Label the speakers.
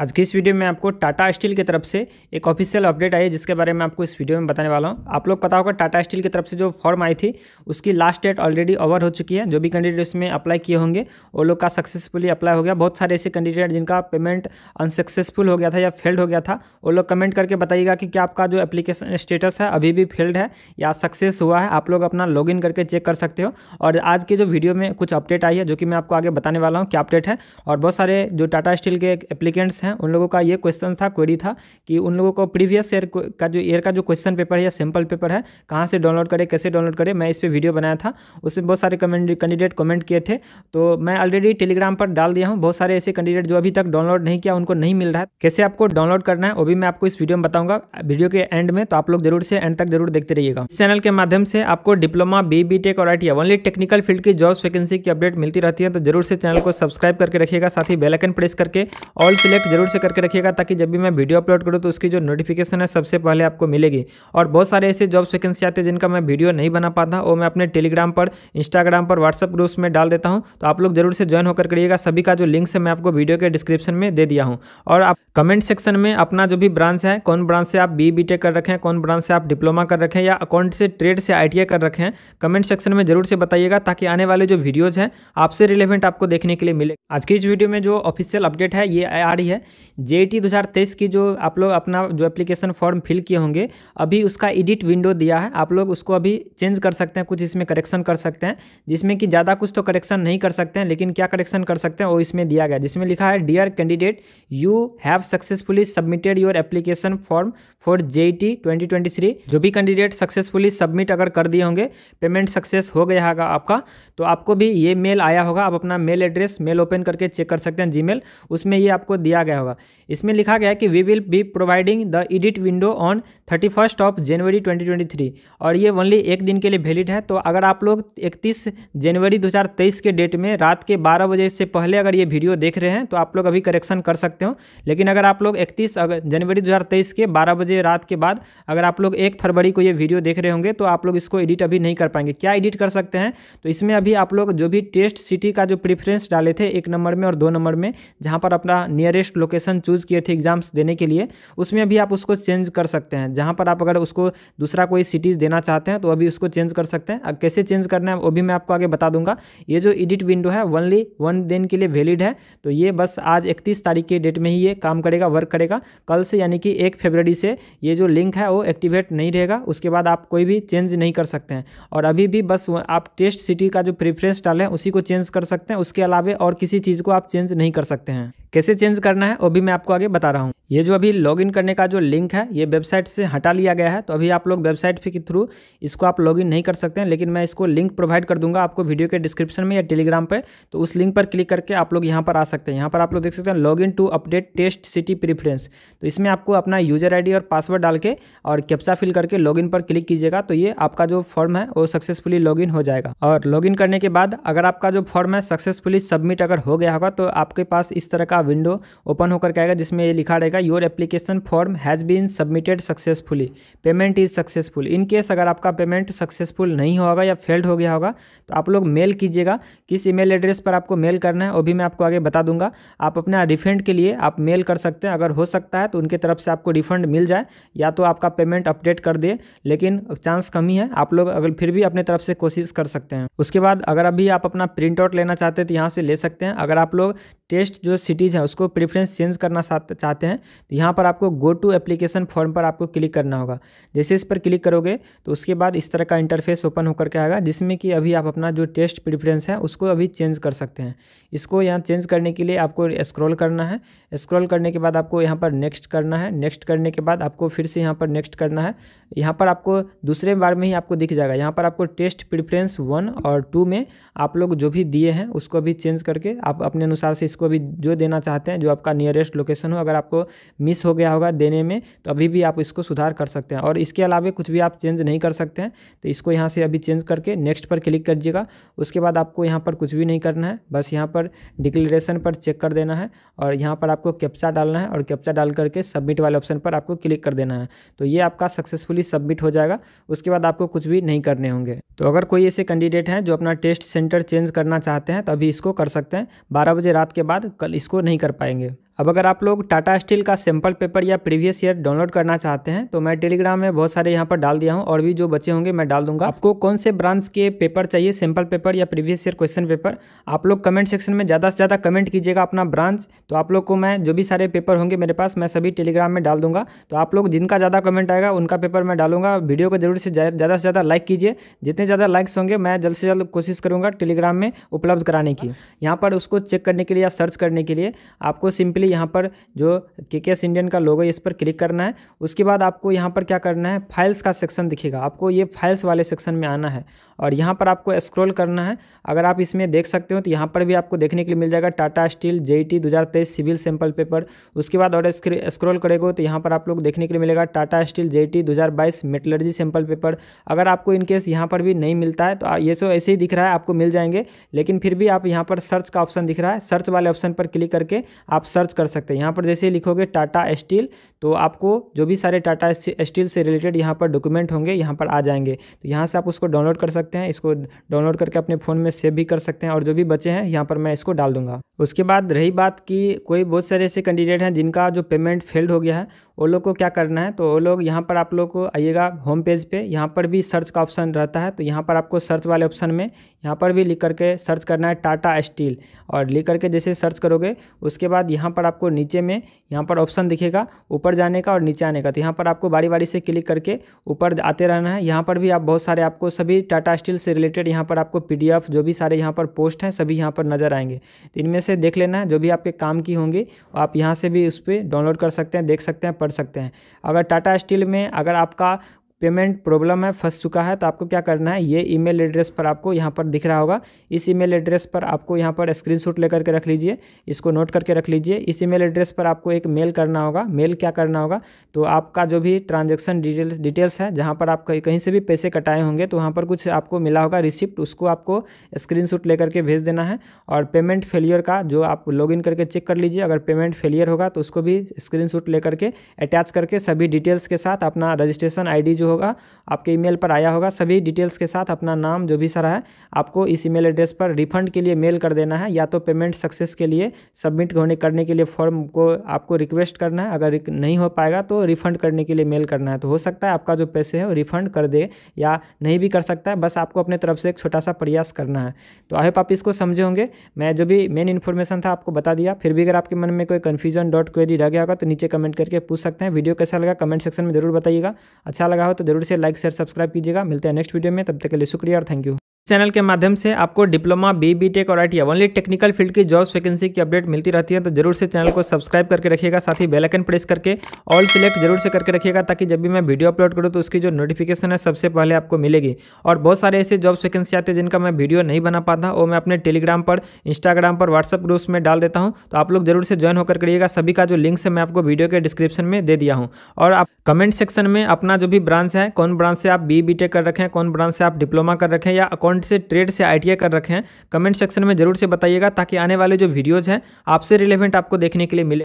Speaker 1: आज की इस वीडियो में आपको टाटा स्टील की तरफ से एक ऑफिशियल अपडेट आई है जिसके बारे में आपको इस वीडियो में बताने वाला हूँ आप लोग पता होगा टाटा स्टील की तरफ से जो फॉर्म आई थी उसकी लास्ट डेट ऑलरेडी ओवर हो चुकी है जो भी कैंडिडेट उसमें अप्लाई किए होंगे वो लोग का सक्सेसफुली अप्लाई हो गया बहुत सारे ऐसे कैंडिडेट जिनका पेमेंट अनसक्सेसफुल हो गया था या फेल्ड हो गया था वो लोग कमेंट करके बताइएगा कि क्या आपका जो एप्लीकेशन स्टेटस है अभी भी फेल्ड है या सक्सेस हुआ है आप लोग अपना लॉग करके चेक कर सकते हो और आज के जो वीडियो में कुछ अपडेट आई है जो कि मैं आपको आगे बताने वाला हूँ क्या अपडेट है और बहुत सारे जो टाटा स्टील के एप्लीकेंट्स हैं उन लोगों का ये क्वेश्चन था क्वेरी था कि उन लोगों को प्रीवियस ईयर का जो ईयर का जो क्वेश्चन पेपर है या सैम्पल पेपर है कहाँ से डाउनलोड करें कैसे डाउनलोड करें मैं इस पर वीडियो बनाया था उसमें बहुत सारे कैंडिडेट कमेंट किए थे तो मैं ऑलरेडी टेलीग्राम पर डाल दिया हूँ बहुत सारे ऐसे कैंडिडेट जो अभी तक डाउनलोड नहीं किया उनको नहीं मिल रहा है कैसे आपको डाउनलोड करना है वो भी मैं आपको इस वीडियो में बताऊंगा वीडियो के एंड में तो आप लोग जरूर से एंड तक जरूर देखते रहिएगा इस चैनल के माध्यम से आपको डिप्लोमा बी बी टेक और आई ओनली टेक्निकल फील्ड की जॉब वैकेंसी की अपडेट मिलती रहती है तो जरूर से चैनल को सब्सक्राइब करके रखिएगा साथ ही बेलाइकन प्रेस करके ऑल सिलेक्ट जरूर से करके रखिएगा ताकि जब भी मैं वीडियो अपलोड करूँ तो उसकी जो नोटिफिकेशन है सबसे पहले आपको मिलेगी और बहुत सारे ऐसे जॉब वैकेंसी आते हैं जिनका मैं वीडियो नहीं बना पाता वो मैं अपने टेलीग्राम पर इंस्टाग्राम पर व्हाट्सअप ग्रुप्स में डाल देता हूँ तो आप लोग जरूर से ज्वाइन होकर करिएगा सभी का जो लिंक है मैं आपको वीडियो के डिस्क्रिप्शन में दे दिया हूँ और आप कमेंट सेक्शन में अपना जो भी ब्रांच है कौन ब्रांच से आप बी बी कर रखें कौन ब्रांच से आप डिप्लोमा कर रखें या अकाउंट से ट्रेड से आई कर रखें कमेंट सेक्शन में जरूर से बताइएगा ताकि आने वाले जो वीडियोज़ हैं आपसे रिलेवेंट आपको देखने के लिए मिले आज की इस वीडियो में जो ऑफिशियल अपडेट है ये आ रही है जे ई की जो आप लोग अपना जो एप्लीकेशन फॉर्म फिल किए होंगे अभी उसका एडिट विंडो दिया है आप लोग उसको अभी चेंज कर सकते हैं कुछ इसमें करेक्शन कर सकते हैं जिसमें कि ज़्यादा कुछ तो करेक्शन नहीं कर सकते हैं लेकिन क्या करेक्शन कर सकते हैं वो इसमें दिया गया जिसमें लिखा है dear candidate you have successfully submitted your application form for J E जो भी कैंडिडेट सक्सेसफुली सबमिट अगर कर दिए होंगे पेमेंट सक्सेस हो गया होगा आपका तो आपको भी ये मेल आया होगा आप अपना मेल एड्रेस मेल ओपन करके चेक कर सकते हैं जी उसमें ये आपको दिया गया गया होगा इसमें लिखा गया है कि we will be providing the edit window on thirty first of January 2023 और ये ओनली एक दिन के लिए वैलिड है तो अगर आप लोग 31 जनवरी 2023 के डेट में रात के 12 बजे से पहले अगर ये वीडियो देख रहे हैं तो आप लोग अभी करेक्शन कर सकते हो लेकिन अगर आप लोग इकतीस जनवरी दो के बारह बजे रात के बाद अगर आप लोग एक फरवरी को ये वीडियो देख रहे होंगे तो आप लोग इसको एडिट अभी नहीं कर पाएंगे क्या एडिट कर सकते हैं तो इसमें अभी आप लोग जो भी टेस्ट सिटी का जो प्रेफरेंस डाले थे एक नंबर में और दो नंबर में जहाँ पर अपना नियरेस्ट लोकेशन चूज़ किए थे एग्ज़ाम्स देने के लिए उसमें भी आप उसको चेंज कर सकते हैं जहाँ पर आप अगर उसको दूसरा कोई सिटीज़ देना चाहते हैं तो अभी उसको चेंज कर सकते हैं अब कैसे चेंज करना है वो भी मैं आपको आगे बता दूंगा ये जो एडिट विंडो है वनली वन दिन के लिए वैलिड है तो ये बस आज इकतीस तारीख के डेट में ही ये काम करेगा वर्क करेगा कल से यानी कि एक फेबररी से ये जो लिंक है वो एक्टिवेट नहीं रहेगा उसके बाद आप कोई भी चेंज नहीं कर सकते हैं और अभी भी बस आप टेस्ट सिटी का जो प्रेफरेंस डालें उसी को चेंज कर सकते हैं उसके अलावा और किसी चीज़ को आप चेंज नहीं कर सकते हैं कैसे चेंज करना है वो भी मैं आपको आगे बता रहा हूँ ये जो अभी लॉगिन करने का जो लिंक है ये वेबसाइट से हटा लिया गया है तो अभी आप लोग वेबसाइट के थ्रू इसको आप लॉगिन नहीं कर सकते हैं लेकिन मैं इसको लिंक प्रोवाइड कर दूंगा आपको वीडियो के डिस्क्रिप्शन में या टेलीग्राम पर तो उस लिंक पर क्लिक करके आप लोग यहाँ पर आ सकते हैं यहाँ पर आप लोग देख सकते हैं log to update test city preference तो इसमें आपको अपना यूजर आई और पासवर्ड डाल के और कैप्चा फिल करके लॉग पर क्लिक कीजिएगा तो ये आपका जो फॉर्म है वो सक्सेसफुली लॉग हो जाएगा और लॉग करने के बाद अगर आपका जो फॉर्म है सक्सेसफुली सबमिट अगर हो गया होगा तो आपके पास इस तरह का विंडो ओपन होकर के आएगा जिसमें ये लिखा रहेगा your application form has been submitted successfully payment is successful in case अगर आपका पेमेंट सक्सेसफुल नहीं होगा या फेल्ड हो गया होगा तो आप लोग मेल कीजिएगा किस ईमेल एड्रेस पर आपको मेल करना है वो भी मैं आपको आगे बता दूंगा आप अपना रिफंड के लिए आप मेल कर सकते हैं अगर हो सकता है तो उनके तरफ से आपको रिफंड मिल जाए या तो आपका पेमेंट अपडेट कर दे लेकिन चांस कमी है आप लोग अगर फिर भी अपने तरफ से कोशिश कर सकते हैं उसके बाद अगर अभी आप अपना प्रिंट आउट लेना चाहते हैं तो यहाँ से ले सकते हैं अगर आप लोग टेस्ट जो सिटीज चीज़ है उसको प्रेफरेंस चेंज करना चाहते हैं तो यहाँ पर आपको गो टू एप्लीकेशन फॉर्म पर आपको क्लिक करना होगा जैसे इस पर क्लिक करोगे तो उसके बाद इस तरह का इंटरफेस ओपन होकर के आएगा जिसमें कि अभी आप अपना जो टेस्ट प्रिफ्रेंस है उसको अभी चेंज कर सकते हैं इसको यहाँ चेंज करने के लिए आपको स्क्रॉल करना है स्क्रॉल करने के बाद आपको यहाँ पर नेक्स्ट करना है नेक्स्ट करने के बाद आपको फिर से यहाँ पर नेक्स्ट करना है यहाँ पर आपको दूसरे बार में ही आपको दिख जाएगा यहाँ पर आपको टेस्ट प्रिफ्रेंस वन और टू में आप लोग जो भी दिए हैं उसको भी चेंज करके आप अपने अनुसार से इसको भी जो देना चाहते हैं जो आपका नियरेस्ट लोकेशन हो अगर आपको मिस हो गया होगा देने में तो अभी भी आप इसको सुधार कर सकते हैं और इसके अलावा कुछ भी आप चेंज नहीं कर सकते हैं तो इसको यहाँ से अभी चेंज करके नेक्स्ट पर क्लिक दीजिएगा उसके बाद आपको यहाँ पर कुछ भी नहीं करना है बस यहाँ पर डिक्लेरेशन पर चेक कर देना है और यहाँ पर आप आपको कैप्चा डालना है और कैप्चा डाल करके सबमिट वाले ऑप्शन पर आपको क्लिक कर देना है तो ये आपका सक्सेसफुली सबमिट हो जाएगा उसके बाद आपको कुछ भी नहीं करने होंगे तो अगर कोई ऐसे कैंडिडेट हैं जो अपना टेस्ट सेंटर चेंज करना चाहते हैं तो अभी इसको कर सकते हैं बारह बजे रात के बाद कल इसको नहीं कर पाएंगे अब अगर आप लोग टाटा स्टील का सैम्पल पेपर या प्रीवियस ईयर डाउनलोड करना चाहते हैं तो मैं टेलीग्राम में बहुत सारे यहाँ पर डाल दिया हूँ और भी जो बचे होंगे मैं डाल दूंगा आपको कौन से ब्रांच के पेपर चाहिए सैम्पल पेपर या प्रीवियस ईयर क्वेश्चन पेपर आप लोग कमेंट सेक्शन में ज़्यादा से ज़्यादा कमेंट कीजिएगा अपना ब्रांच तो आप लोग को मैं जो भी सारे पेपर होंगे मेरे पास मैं सभी टेलीग्राम में डाल दूंगा तो आप लोग जिनका ज़्यादा कमेंट आएगा उनका पेपर मैं डालूंगा वीडियो को जरूर से ज़्यादा से ज़्यादा लाइक कीजिए जितने ज़्यादा लाइक्स होंगे मैं जल्द से जल्द कोशिश करूँगा टेलीग्राम में उपलब्ध कराने की यहाँ पर उसको चेक करने के लिए या सर्च करने के लिए आपको सिंपली यहाँ पर जो के के इंडियन का लोगो इस पर क्लिक करना है उसके बाद आपको यहाँ पर क्या करना है फाइल्स का सेक्शन दिखेगा आपको ये फाइल्स वाले सेक्शन में आना है और यहाँ पर आपको स्क्रॉल करना है अगर आप इसमें देख सकते हो तो यहाँ पर भी आपको देखने के लिए मिल जाएगा Tata Steel J E civil sample paper उसके बाद और स्क्रॉल करेगा तो यहाँ पर आप लोग देखने के लिए मिलेगा Tata Steel J T metallurgy sample paper अगर आपको इनकेस यहाँ पर भी नहीं मिलता है तो ये सो ऐसे ही दिख रहा है आपको मिल जाएंगे लेकिन फिर भी आप यहाँ पर सर्च का ऑप्शन दिख रहा है सर्च वाले ऑप्शन पर क्लिक करके आप सर्च सर्च कर सकते हैं यहाँ पर जैसे लिखोगे टाटा स्टील तो आपको जो भी सारे टाटा स्टील से रिलेटेड यहाँ पर डॉक्यूमेंट होंगे यहाँ पर आ जाएंगे तो यहाँ से आप उसको डाउनलोड कर सकते हैं इसको डाउनलोड करके अपने फ़ोन में सेव भी कर सकते हैं और जो भी बचे हैं यहाँ पर मैं इसको डाल दूंगा उसके बाद रही बात की कोई बहुत सारे ऐसे कैंडिडेट हैं जिनका जो पेमेंट फेल्ड हो गया है वो लोग को क्या करना है तो वो लोग यहाँ पर आप लोग को आइएगा होम पेज पे यहाँ पर भी सर्च का ऑप्शन रहता है तो यहाँ पर आपको सर्च वाले ऑप्शन में यहाँ पर भी लिख करके सर्च करना है टाटा स्टील और लिख करके जैसे सर्च करोगे उसके बाद यहाँ पर आपको नीचे में यहाँ पर ऑप्शन दिखेगा ऊपर जाने का और नीचे आने का तो यहाँ पर आपको बारी बारी से क्लिक करके ऊपर आते रहना है यहाँ पर भी आप बहुत सारे आपको सभी टाटा स्टील से रिलेटेड यहाँ पर आपको पी जो भी सारे यहाँ पर पोस्ट हैं सभी यहाँ पर नज़र आएंगे तो इनमें से देख लेना है जो भी आपके काम की होंगी आप यहाँ से भी उस पर डाउनलोड कर सकते हैं देख सकते हैं पढ़ सकते हैं अगर टाटा स्टील में अगर आपका पेमेंट प्रॉब्लम है फंस चुका है तो आपको क्या करना है ये ईमेल एड्रेस पर आपको यहाँ पर दिख रहा होगा इस ईमेल एड्रेस पर आपको यहाँ पर स्क्रीनशॉट लेकर के रख लीजिए इसको नोट करके रख लीजिए इस ईमेल एड्रेस पर आपको एक मेल करना होगा मेल क्या करना होगा तो आपका जो भी ट्रांजेक्शन डिटेल्स डिटेल्स है जहाँ पर आप कहीं से भी पैसे कटाए होंगे तो वहाँ पर कुछ आपको मिला होगा रिसिप्ट उसको आपको स्क्रीन लेकर के भेज देना है और पेमेंट फेलियर का जो आप इन करके चेक कर लीजिए अगर पेमेंट फेलियर होगा तो उसको भी स्क्रीनशॉट लेकर के अटैच करके सभी डिटेल्स के साथ अपना रजिस्ट्रेशन डी जो होगा आपके ईमेल पर आया होगा सभी डिटेल्स के साथ अपना नाम जो भी सारा है आपको इस ईमेल एड्रेस पर रिफंड के लिए मेल कर देना है या तो पेमेंट सक्सेस के लिए सबमिट होने करने के लिए फॉर्म को आपको रिक्वेस्ट करना है अगर नहीं हो पाएगा तो रिफंड करने के लिए मेल करना है तो हो सकता है आपका जो पैसे है वो रिफंड कर दे या नहीं भी कर सकता है बस आपको अपने तरफ से एक छोटा सा प्रयास करना है तो आई आप इसको समझे होंगे मैं जो भी मेन इन्फॉर्मेशन था आपको बता दिया फिर भी अगर आपके मन में कोई कन्फ्यूजन डॉट क्वेरी रह गया होगा तो नीचे कमेंट करके पूछ सकते हैं वीडियो कैसा लगा कमेंट सेक्शन में जरूर बताइएगा अच्छा लगा हो तो तो जरूर से लाइक शेयर सब्सक्राइब कीजिएगा मिलते हैं नेक्स्ट वीडियो में तब तक के लिए शुक्रिया और थैंक यू चैनल के माध्यम से आपको डिप्लोमा बी बी टेक और I T only technical field की जॉब्स वैकेंसी की अपडेट मिलती रहती है तो जरूर से चैनल को सब्सक्राइब करके रखिएगा साथ ही बेल आइकन प्रेस करके ऑल सिलेक्ट जरूर से करके रखिएगा ताकि जब भी मैं वीडियो अपलोड करूँ तो उसकी जो नोटिफिकेशन है सबसे पहले आपको मिलेगी और बहुत सारे ऐसे जॉब्स वैकेंसी आते हैं जिनका मैं वीडियो नहीं बना पाता वो मैं अपने टेलीग्राम पर इंस्टाग्राम पर व्हाट्सअप ग्रुप्स में डाल देता हूँ तो आप लोग जरूर से ज्वाइन होकर करिएगा सभी का जो लिंक है मैं आपको वीडियो के डिस्क्रिप्शन में दे दिया हूँ और आप कमेंट सेक्शन में अपना जो भी ब्रांच है कौन ब्रांच से आप बी बी टेक कर रखें कौन ब्रांच से आप डिप्लोमा कर रखें या अकाउंट कौन से ट्रेड से आई कर रखे हैं कमेंट सेक्शन में जरूर से बताइएगा ताकि आने वाले जो वीडियोज़ हैं आपसे रिलेवेंट आपको देखने के लिए मिले